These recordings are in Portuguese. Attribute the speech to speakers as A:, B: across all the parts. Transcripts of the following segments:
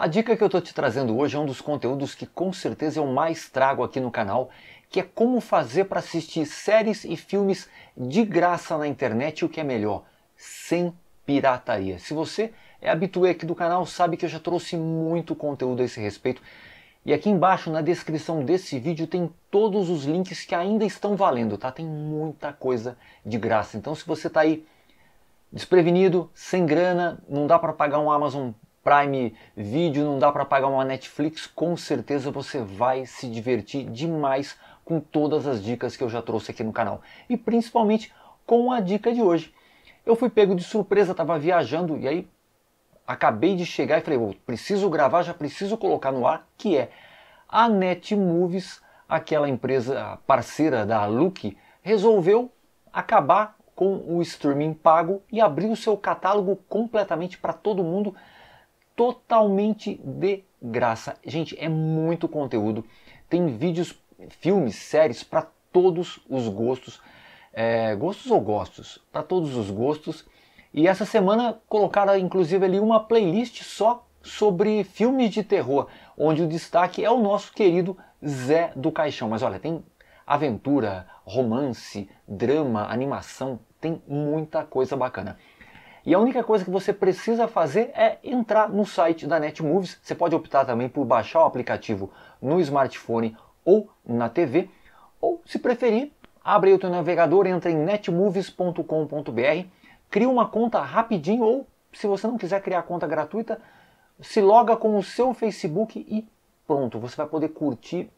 A: A dica que eu estou te trazendo hoje é um dos conteúdos que com certeza eu mais trago aqui no canal, que é como fazer para assistir séries e filmes de graça na internet, e o que é melhor, sem pirataria. Se você é habitué aqui do canal, sabe que eu já trouxe muito conteúdo a esse respeito. E aqui embaixo na descrição desse vídeo tem todos os links que ainda estão valendo, tá? Tem muita coisa de graça. Então se você está aí desprevenido, sem grana, não dá para pagar um Amazon Prime Video, não dá para pagar uma Netflix, com certeza você vai se divertir demais com todas as dicas que eu já trouxe aqui no canal e principalmente com a dica de hoje. Eu fui pego de surpresa, estava viajando e aí acabei de chegar e falei, preciso gravar, já preciso colocar no ar, que é a Netmovies, aquela empresa parceira da Look, resolveu acabar com o streaming pago e abrir o seu catálogo completamente para todo mundo totalmente de graça. Gente, é muito conteúdo. Tem vídeos, filmes, séries para todos os gostos. É, gostos ou gostos? Para todos os gostos. E essa semana colocaram inclusive ali uma playlist só sobre filmes de terror, onde o destaque é o nosso querido Zé do Caixão. Mas olha, tem aventura, romance, drama, animação, tem muita coisa bacana. E a única coisa que você precisa fazer é entrar no site da Netmovies. Você pode optar também por baixar o aplicativo no smartphone ou na TV, ou se preferir, abre o teu navegador, entra em netmovies.com.br, cria uma conta rapidinho ou se você não quiser criar conta gratuita, se loga com o seu Facebook e pronto, você vai poder curtir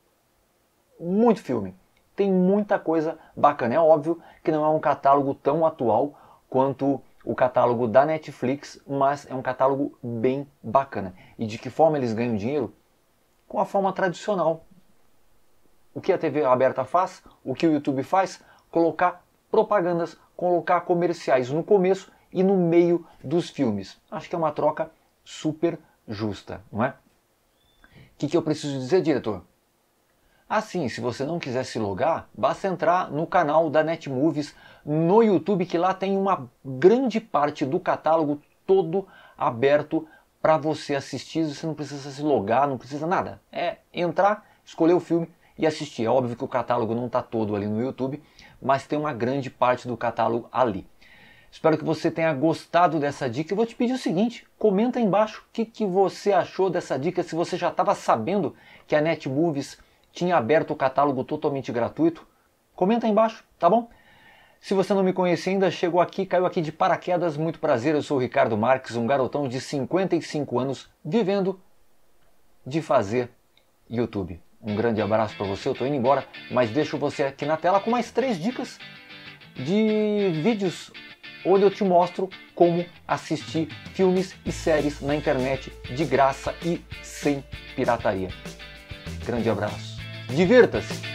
A: muito filme. Tem muita coisa bacana. É óbvio que não é um catálogo tão atual quanto o catálogo da Netflix, mas é um catálogo bem bacana. E de que forma eles ganham dinheiro? Com a forma tradicional. O que a TV aberta faz, o que o YouTube faz, colocar propagandas, colocar comerciais no começo e no meio dos filmes. Acho que é uma troca super justa, não é? O que, que eu preciso dizer, diretor? Assim, se você não quiser se logar, basta entrar no canal da Netmovies no YouTube, que lá tem uma grande parte do catálogo todo aberto para você assistir. Você não precisa se logar, não precisa nada. É entrar, escolher o filme e assistir. É óbvio que o catálogo não está todo ali no YouTube, mas tem uma grande parte do catálogo ali. Espero que você tenha gostado dessa dica. Eu vou te pedir o seguinte: comenta aí embaixo o que, que você achou dessa dica, se você já estava sabendo que a Netmovies tinha aberto o catálogo totalmente gratuito? Comenta aí embaixo, tá bom? Se você não me conhece ainda, chegou aqui, caiu aqui de paraquedas, muito prazer, eu sou o Ricardo Marques, um garotão de 55 anos vivendo de fazer YouTube. Um grande abraço para você, eu tô indo embora, mas deixo você aqui na tela com mais três dicas de vídeos onde eu te mostro como assistir filmes e séries na internet de graça e sem pirataria. Grande abraço. Divirta-se!